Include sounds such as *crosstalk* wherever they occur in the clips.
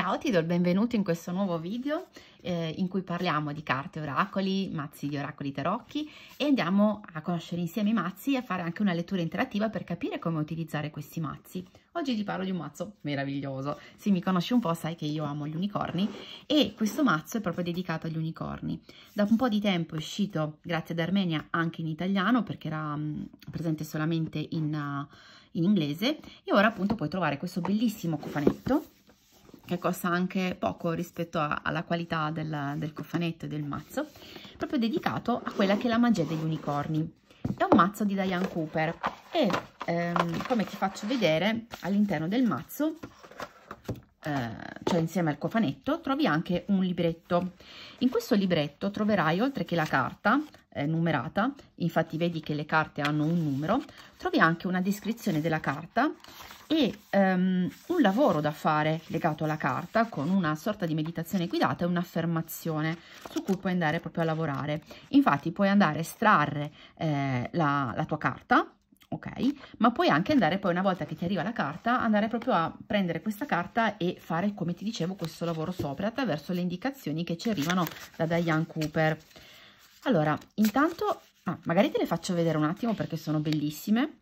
Ciao, ti do il benvenuto in questo nuovo video eh, in cui parliamo di carte oracoli, mazzi di oracoli tarocchi e andiamo a conoscere insieme i mazzi e a fare anche una lettura interattiva per capire come utilizzare questi mazzi. Oggi ti parlo di un mazzo meraviglioso, se mi conosci un po' sai che io amo gli unicorni e questo mazzo è proprio dedicato agli unicorni. Da un po' di tempo è uscito, grazie ad Armenia, anche in italiano perché era mh, mm, presente solamente in, uh, in inglese e ora appunto puoi trovare questo bellissimo cofanetto che costa anche poco rispetto a, alla qualità del, del cofanetto e del mazzo, proprio dedicato a quella che è la magia degli unicorni. È un mazzo di Diane Cooper e ehm, come ti faccio vedere all'interno del mazzo, eh, cioè insieme al cofanetto, trovi anche un libretto. In questo libretto troverai, oltre che la carta eh, numerata, infatti vedi che le carte hanno un numero, trovi anche una descrizione della carta e um, un lavoro da fare legato alla carta con una sorta di meditazione guidata e un'affermazione su cui puoi andare proprio a lavorare. Infatti puoi andare a estrarre eh, la, la tua carta, ok? Ma puoi anche andare poi una volta che ti arriva la carta, andare proprio a prendere questa carta e fare, come ti dicevo, questo lavoro sopra attraverso le indicazioni che ci arrivano da Diane Cooper. Allora, intanto, ah, magari te le faccio vedere un attimo perché sono bellissime,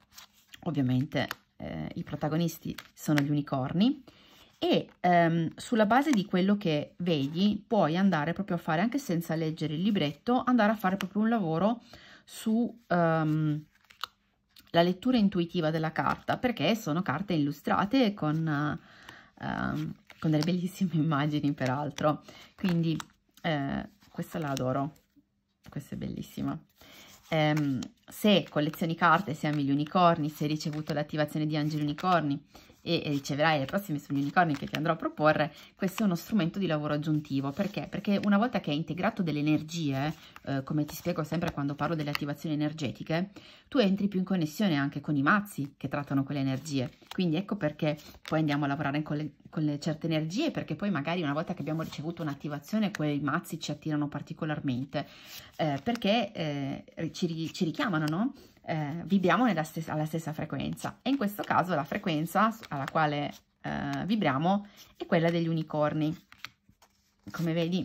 ovviamente eh, i protagonisti sono gli unicorni, e ehm, sulla base di quello che vedi puoi andare proprio a fare, anche senza leggere il libretto, andare a fare proprio un lavoro sulla ehm, lettura intuitiva della carta, perché sono carte illustrate con, ehm, con delle bellissime *laughs* immagini peraltro, quindi eh, questa la adoro, questa è bellissima ehm, se collezioni carte, se ami gli unicorni, se hai ricevuto l'attivazione di angeli unicorni, e, riceverai le prossime sugli unicorni che ti andrò a proporre, questo è uno strumento di lavoro aggiuntivo. Perché? Perché una volta che hai integrato delle energie, eh, come ti spiego sempre quando parlo delle attivazioni energetiche, tu entri più in connessione anche con i mazzi che trattano quelle energie. Quindi ecco perché poi andiamo a lavorare con le, con le certe energie, perché poi magari una volta che abbiamo ricevuto un'attivazione, quei mazzi ci attirano particolarmente, eh, perché eh, ci, ci richiamano, no? eh, vibriamo stessa, alla stessa frequenza e in questo caso la frequenza alla quale eh, vibriamo è quella degli unicorni. Come vedi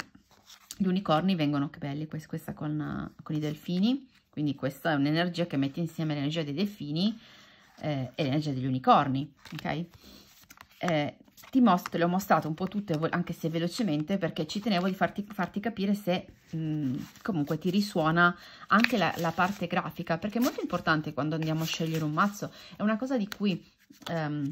gli unicorni vengono, che belli, questa con, con i delfini, quindi questa è un'energia che mette insieme l'energia dei delfini eh, e l'energia degli unicorni, ok? Eh, ti mostro, le ho mostrate un po' tutte, anche se velocemente, perché ci tenevo di farti, farti capire se mh, comunque ti risuona anche la, la, parte grafica, perché è molto importante quando andiamo a scegliere un mazzo, è una cosa di cui ehm,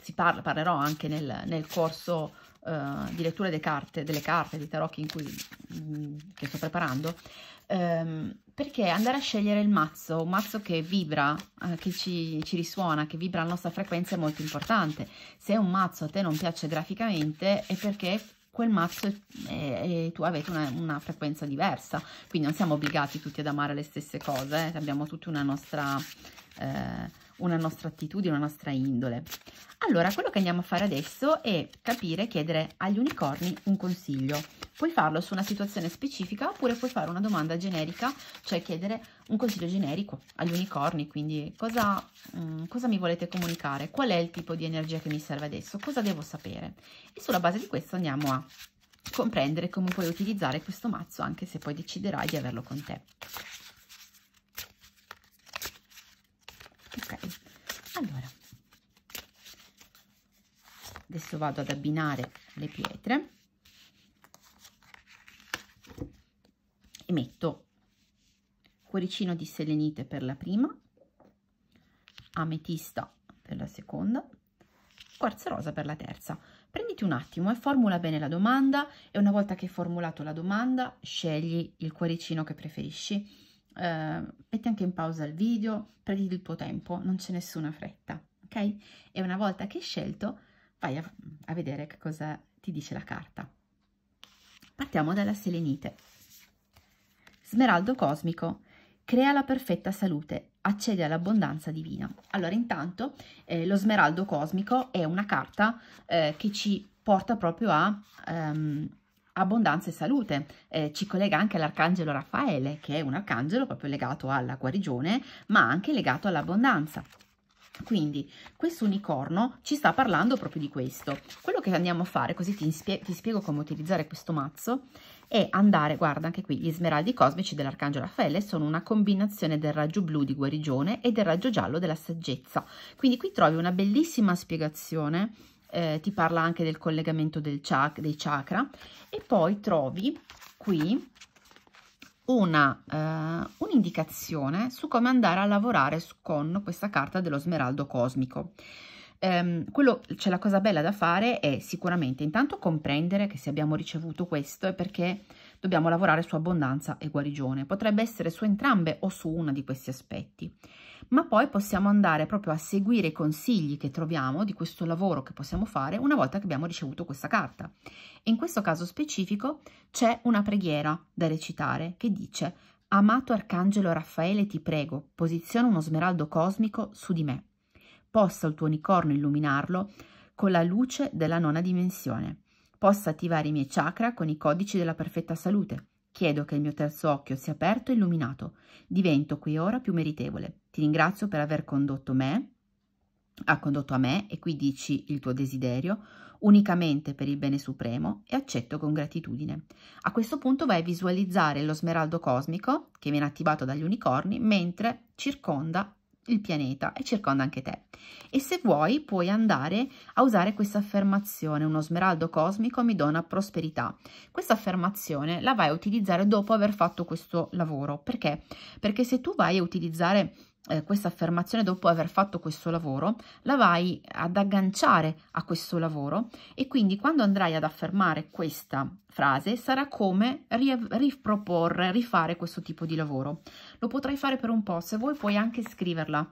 si parla, parlerò anche nel, nel corso Uh, di lettura delle carte, delle carte di tarocchi in cui, mh, che sto preparando, ehm, perché andare a scegliere il mazzo, un mazzo che vibra, eh, che ci, ci, risuona, che vibra la nostra frequenza è molto importante. Se un mazzo a te non piace graficamente è perché quel mazzo e, e tu avete una, una, frequenza diversa, quindi non siamo obbligati tutti ad amare le stesse cose, eh. abbiamo tutti una nostra, eh, una nostra attitudine, una nostra indole. Allora, quello che andiamo a fare adesso è capire, chiedere agli unicorni un consiglio Puoi farlo su una situazione specifica oppure puoi fare una domanda generica, cioè chiedere un consiglio generico agli unicorni, quindi cosa, mh, mm, cosa mi volete comunicare, qual è il tipo di energia che mi serve adesso, cosa devo sapere. E sulla base di questo andiamo a comprendere come puoi utilizzare questo mazzo anche se poi deciderai di averlo con te. Ok, allora, adesso vado ad abbinare le pietre. e metto cuoricino di selenite per la prima, ametista per la seconda, quarzo rosa per la terza. Prenditi un attimo e formula bene la domanda e una volta che hai formulato la domanda scegli il cuoricino che preferisci. Eh, metti anche in pausa il video, prenditi il tuo tempo, non c'è nessuna fretta, ok? E una volta che hai scelto vai a, a vedere che cosa ti dice la carta. Partiamo dalla selenite. Smeraldo cosmico crea la perfetta salute, accede all'abbondanza divina. Allora, intanto, eh, lo smeraldo cosmico è una carta eh, che ci porta proprio a ehm, abbondanza e salute. Eh, ci collega anche l'arcangelo Raffaele, che è un arcangelo proprio legato alla guarigione, ma anche legato all'abbondanza. Quindi questo unicorno ci sta parlando proprio di questo. Quello che andiamo a fare, così ti, spie ti spiego come utilizzare questo mazzo, e andare, guarda anche qui, gli smeraldi cosmici dell'Arcangelo Raffaele sono una combinazione del raggio blu di guarigione e del raggio giallo della saggezza. Quindi qui trovi una bellissima spiegazione, eh, ti parla anche del collegamento del chak dei chakra e poi trovi qui una, uh, un'indicazione su come andare a lavorare con questa carta dello smeraldo cosmico ehm, quello, cioè la cosa bella da fare è sicuramente intanto comprendere che se abbiamo ricevuto questo è perché dobbiamo lavorare su abbondanza e guarigione, potrebbe essere su entrambe o su uno di questi aspetti, ma poi possiamo andare proprio a seguire i consigli che troviamo di questo lavoro che possiamo fare una volta che abbiamo ricevuto questa carta. in questo caso specifico c'è una preghiera da recitare che dice Amato Arcangelo Raffaele, ti prego, posiziona uno smeraldo cosmico su di me possa il tuo unicorno illuminarlo con la luce della nona dimensione, possa attivare i miei chakra con i codici della perfetta salute. Chiedo che il mio terzo occhio sia aperto e illuminato. Divento qui ora più meritevole. Ti ringrazio per aver condotto me, ha condotto a me, e qui dici il tuo desiderio, unicamente per il bene supremo e accetto con gratitudine. A questo punto vai a visualizzare lo smeraldo cosmico che viene attivato dagli unicorni mentre circonda il pianeta e circonda anche te. E se vuoi puoi andare a usare questa affermazione, uno smeraldo cosmico mi dona prosperità. Questa affermazione la vai a utilizzare dopo aver fatto questo lavoro, perché? Perché se tu vai a utilizzare eh, questa affermazione dopo aver fatto questo lavoro, la vai ad agganciare a questo lavoro e quindi quando andrai ad affermare questa frase sarà come riproporre, rifare questo tipo di lavoro. Lo potrai fare per un po', se vuoi puoi anche scriverla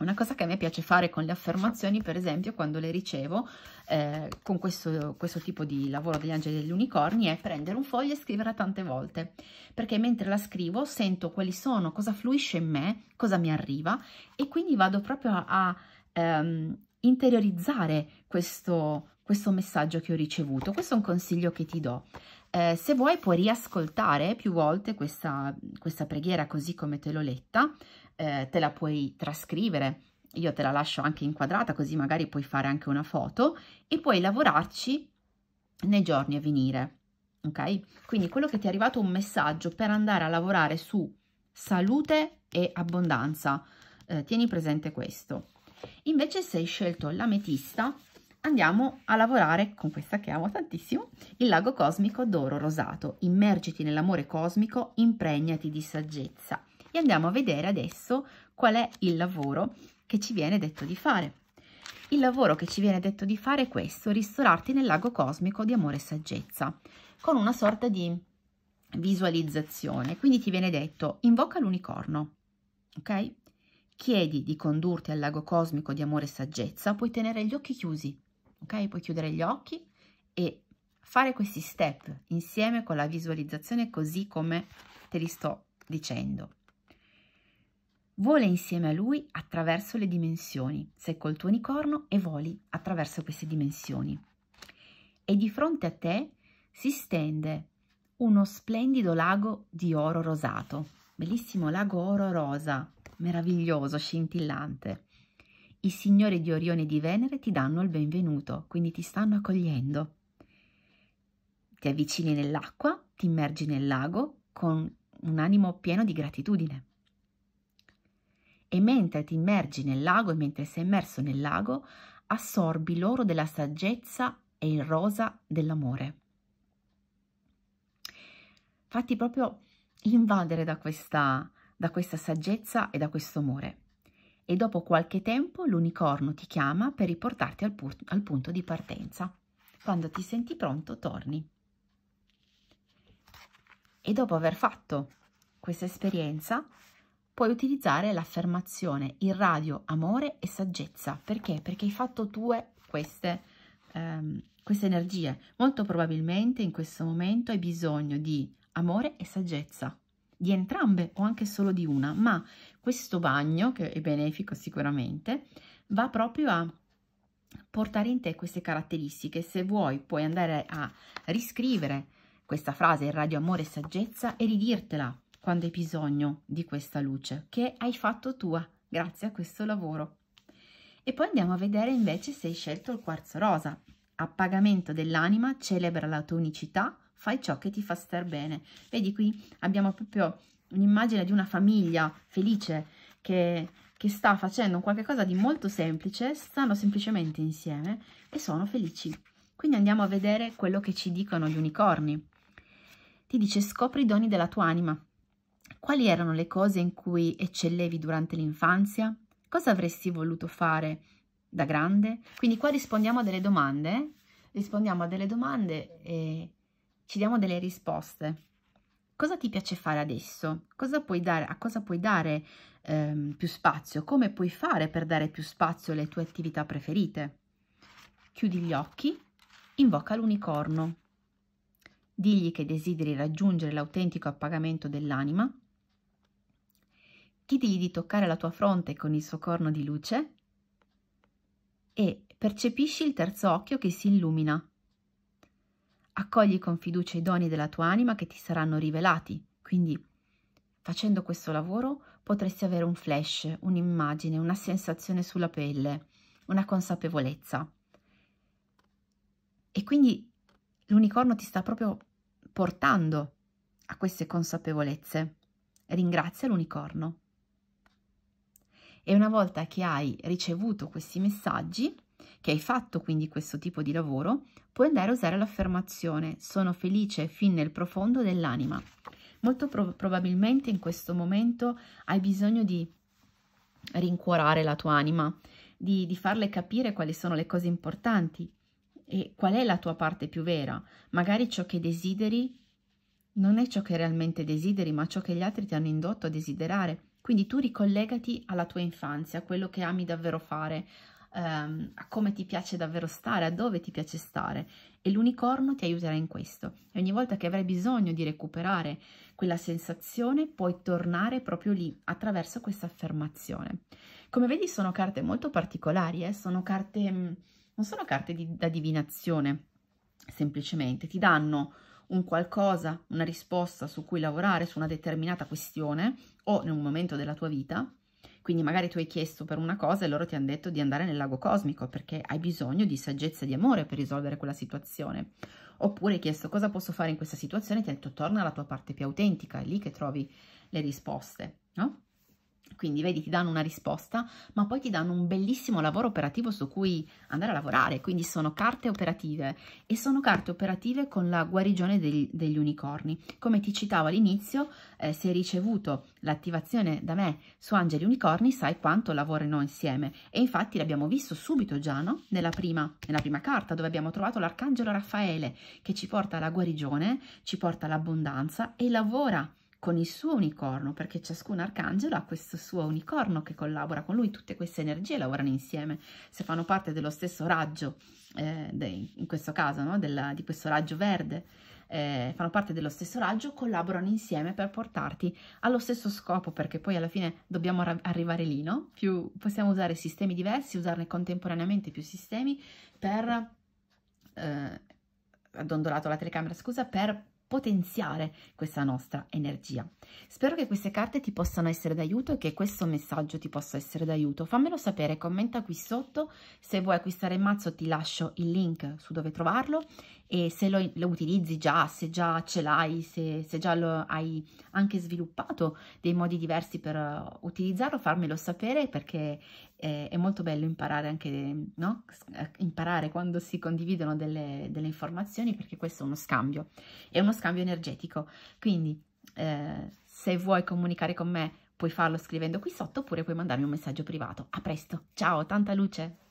una cosa che a me piace fare con le affermazioni, per esempio, quando le ricevo eh, con questo, questo, tipo di lavoro degli angeli e degli unicorni, è prendere un foglio e scriverla tante volte, perché mentre la scrivo sento quali sono, cosa fluisce in me, cosa mi arriva e quindi vado proprio a, a ehm, interiorizzare questo, questo messaggio che ho ricevuto. Questo è un consiglio che ti do. Eh, se vuoi puoi riascoltare più volte questa, questa preghiera così come te l'ho letta, eh, te la puoi trascrivere, io te la lascio anche inquadrata così magari puoi fare anche una foto e puoi lavorarci nei giorni a venire, ok? Quindi quello che ti è arrivato un messaggio per andare a lavorare su salute e abbondanza, eh, tieni presente questo. Invece se hai scelto l'ametista andiamo a lavorare con questa che amo tantissimo, il lago cosmico d'oro rosato. Immergiti nell'amore cosmico, impregnati di saggezza e andiamo a vedere adesso qual è il lavoro che ci viene detto di fare. Il lavoro che ci viene detto di fare è questo, ristorarti nel lago cosmico di amore e saggezza, con una sorta di visualizzazione. Quindi ti viene detto, invoca l'unicorno, ok? Chiedi di condurti al lago cosmico di amore e saggezza, puoi tenere gli occhi chiusi, ok? Puoi chiudere gli occhi e fare questi step insieme con la visualizzazione così come te li sto dicendo. Vola insieme a lui attraverso le dimensioni, sei col tuo unicorno e voli attraverso queste dimensioni. E di fronte a te si stende uno splendido lago di oro rosato, bellissimo lago oro rosa, meraviglioso, scintillante. I signori di Orione e di Venere ti danno il benvenuto, quindi ti stanno accogliendo. Ti avvicini nell'acqua, ti immergi nel lago con un animo pieno di gratitudine e mentre ti immergi nel lago e mentre sei immerso nel lago, assorbi l'oro della saggezza e il rosa dell'amore. Fatti proprio invadere da questa, da questa saggezza e da questo amore. E dopo qualche tempo l'unicorno ti chiama per riportarti al, pu al punto di partenza. Quando ti senti pronto, torni. E dopo aver fatto questa esperienza, puoi utilizzare l'affermazione il radio amore e saggezza. Perché? Perché hai fatto tue queste, ehm, queste energie. Molto probabilmente in questo momento hai bisogno di amore e saggezza, di entrambe o anche solo di una, ma questo bagno, che è benefico sicuramente, va proprio a portare in te queste caratteristiche. Se vuoi puoi andare a riscrivere questa frase, il radio amore e saggezza, e ridirtela quando hai bisogno di questa luce che hai fatto tua grazie a questo lavoro. E poi andiamo a vedere invece se hai scelto il quarzo rosa. Appagamento dell'anima, celebra la tua unicità, fai ciò che ti fa star bene. Vedi qui abbiamo proprio un'immagine di una famiglia felice che, che sta facendo qualcosa di molto semplice, stanno semplicemente insieme e sono felici. Quindi andiamo a vedere quello che ci dicono gli unicorni. Ti dice scopri i doni della tua anima, quali erano le cose in cui eccellevi durante l'infanzia? Cosa avresti voluto fare da grande? Quindi qua rispondiamo a delle domande, rispondiamo a delle domande e ci diamo delle risposte. Cosa ti piace fare adesso? Cosa dare, a cosa puoi dare ehm, più spazio? Come puoi fare per dare più spazio alle tue attività preferite? Chiudi gli occhi, invoca l'unicorno digli che desideri raggiungere l'autentico appagamento dell'anima, chiedigli di toccare la tua fronte con il suo corno di luce e percepisci il terzo occhio che si illumina. Accogli con fiducia i doni della tua anima che ti saranno rivelati, quindi facendo questo lavoro potresti avere un flash, un'immagine, una sensazione sulla pelle, una consapevolezza. E quindi l'unicorno ti sta proprio portando a queste consapevolezze. Ringrazia l'unicorno e una volta che hai ricevuto questi messaggi, che hai fatto quindi questo tipo di lavoro, puoi andare a usare l'affermazione sono felice fin nel profondo dell'anima. Molto pro probabilmente in questo momento hai bisogno di rincuorare la tua anima, di, di farle capire quali sono le cose importanti e qual è la tua parte più vera. Magari ciò che desideri non è ciò che realmente desideri, ma ciò che gli altri ti hanno indotto a desiderare quindi tu ricollegati alla tua infanzia, a quello che ami davvero fare, ehm, a come ti piace davvero stare, a dove ti piace stare e l'unicorno ti aiuterà in questo. E ogni volta che avrai bisogno di recuperare quella sensazione puoi tornare proprio lì attraverso questa affermazione. Come vedi sono carte molto particolari, eh? sono carte, mm, non sono carte di, da divinazione semplicemente, ti danno un qualcosa, una risposta su cui lavorare, su una determinata questione o in un momento della tua vita, quindi magari tu hai chiesto per una cosa e loro ti hanno detto di andare nel lago cosmico perché hai bisogno di saggezza e di amore per risolvere quella situazione. Oppure hai chiesto cosa posso fare in questa situazione e ti hanno detto torna alla tua parte più autentica, è lì che trovi le risposte, no? Quindi vedi ti danno una risposta, ma poi ti danno un bellissimo lavoro operativo su cui andare a lavorare, quindi sono carte operative e sono carte operative con la guarigione degli, degli unicorni. Come ti citavo all'inizio, eh, se hai ricevuto l'attivazione da me su Angeli Unicorni sai quanto lavorino insieme e infatti l'abbiamo visto subito già no? nella, prima, nella prima carta dove abbiamo trovato l'arcangelo Raffaele che ci porta alla guarigione, ci porta all'abbondanza e lavora con il suo unicorno, perché ciascun arcangelo ha questo suo unicorno che collabora con lui, tutte queste energie lavorano insieme, se fanno parte dello stesso raggio, eh, dei, in questo caso no? Della, di questo raggio verde, eh, fanno parte dello stesso raggio, collaborano insieme per portarti allo stesso scopo, perché poi alla fine dobbiamo arrivare lì, no? Più, possiamo usare sistemi diversi, usarne contemporaneamente più sistemi per... Eh, addondolato la telecamera, scusa, per potenziare questa nostra energia. Spero che queste carte ti possano essere d'aiuto e che questo messaggio ti possa essere d'aiuto. Fammelo sapere, commenta qui sotto. Se vuoi acquistare il mazzo ti lascio il link su dove trovarlo e se lo, lo utilizzi già, se già ce l'hai, se, se, già lo hai anche sviluppato dei modi diversi per eh, utilizzarlo, farmelo sapere perché è, eh, è molto bello imparare anche, no? Eh, imparare quando si condividono delle, delle informazioni perché questo è uno scambio, è uno scambio energetico. Quindi eh, se vuoi comunicare con me puoi farlo scrivendo qui sotto oppure puoi mandarmi un messaggio privato. A presto, ciao, tanta luce!